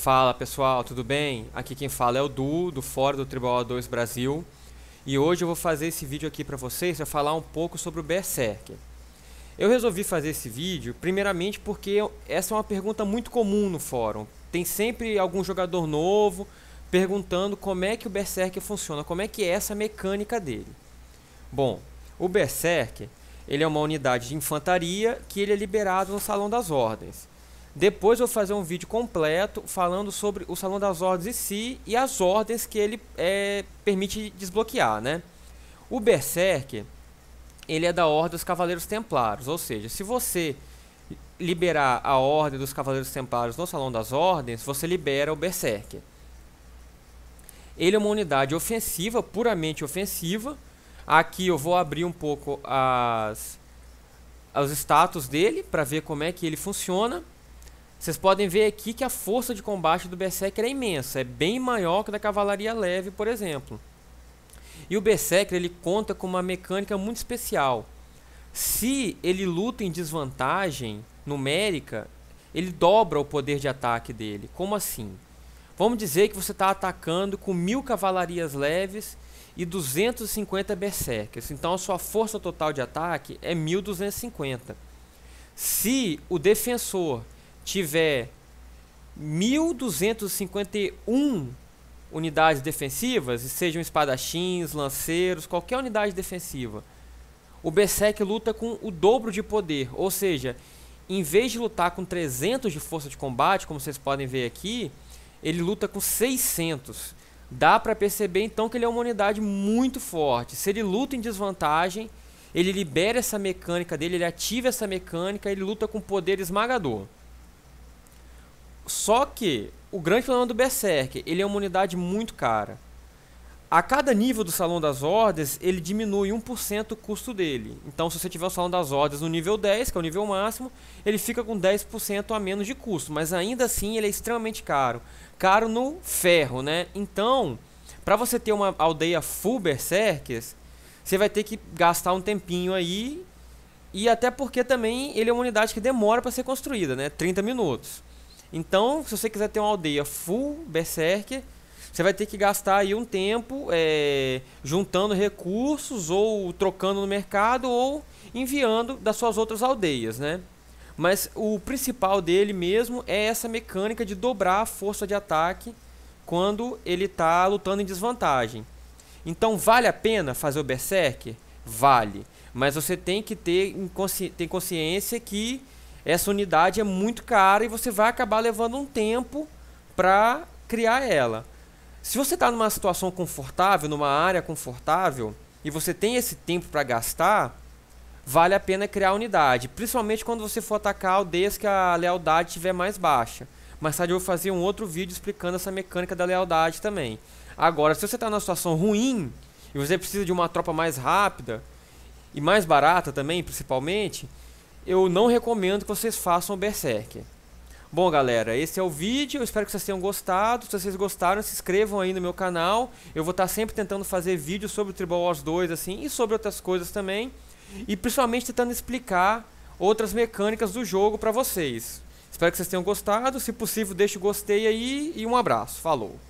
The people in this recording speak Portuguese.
Fala pessoal, tudo bem? Aqui quem fala é o Du, do Fórum do Tribal 2 Brasil. E hoje eu vou fazer esse vídeo aqui para vocês para falar um pouco sobre o Berserk. Eu resolvi fazer esse vídeo primeiramente porque essa é uma pergunta muito comum no fórum. Tem sempre algum jogador novo perguntando como é que o Berserk funciona, como é que é essa mecânica dele. Bom, o Berserk ele é uma unidade de infantaria que ele é liberado no Salão das Ordens. Depois vou fazer um vídeo completo falando sobre o Salão das Ordens em si e as ordens que ele é, permite desbloquear, né? O Berserk, ele é da Ordem dos Cavaleiros Templários, ou seja, se você liberar a Ordem dos Cavaleiros Templários no Salão das Ordens, você libera o Berserk. Ele é uma unidade ofensiva, puramente ofensiva. Aqui eu vou abrir um pouco as, os status dele para ver como é que ele funciona. Vocês podem ver aqui que a força de combate do Berserker é imensa, é bem maior que da cavalaria leve, por exemplo. E o Berserker ele conta com uma mecânica muito especial. Se ele luta em desvantagem numérica, ele dobra o poder de ataque dele. Como assim? Vamos dizer que você está atacando com mil cavalarias leves e 250 berserkers. Então a sua força total de ataque é 1250. Se o defensor tiver 1.251 unidades defensivas, sejam espadachins, lanceiros, qualquer unidade defensiva, o Berserk luta com o dobro de poder, ou seja, em vez de lutar com 300 de força de combate, como vocês podem ver aqui, ele luta com 600. Dá para perceber então que ele é uma unidade muito forte. Se ele luta em desvantagem, ele libera essa mecânica dele, ele ativa essa mecânica, ele luta com poder esmagador. Só que o grande problema do Berserk, ele é uma unidade muito cara. A cada nível do Salão das Ordens, ele diminui 1% o custo dele. Então, se você tiver o Salão das Ordens no nível 10, que é o nível máximo, ele fica com 10% a menos de custo. Mas ainda assim, ele é extremamente caro. Caro no ferro, né? Então, para você ter uma aldeia full Berserkers, você vai ter que gastar um tempinho aí. E até porque também ele é uma unidade que demora para ser construída, né? 30 minutos. Então, se você quiser ter uma aldeia full Berserker, você vai ter que gastar aí um tempo é, juntando recursos ou trocando no mercado ou enviando das suas outras aldeias, né? Mas o principal dele mesmo é essa mecânica de dobrar a força de ataque quando ele está lutando em desvantagem. Então vale a pena fazer o Berserk? Vale. Mas você tem que ter consciência que essa unidade é muito cara e você vai acabar levando um tempo para criar ela. Se você está numa situação confortável, numa área confortável, e você tem esse tempo para gastar, vale a pena criar a unidade, principalmente quando você for atacar aldeias que a lealdade estiver mais baixa. Mais tarde eu vou fazer um outro vídeo explicando essa mecânica da lealdade também. Agora, se você está numa situação ruim e você precisa de uma tropa mais rápida e mais barata também, principalmente, eu não recomendo que vocês façam o Berserk. Bom, galera, esse é o vídeo. Eu espero que vocês tenham gostado. Se vocês gostaram, se inscrevam aí no meu canal. Eu vou estar sempre tentando fazer vídeos sobre o Tribal Wars 2, assim, e sobre outras coisas também. E principalmente tentando explicar outras mecânicas do jogo para vocês. Espero que vocês tenham gostado. Se possível, deixe o gostei aí e um abraço. Falou!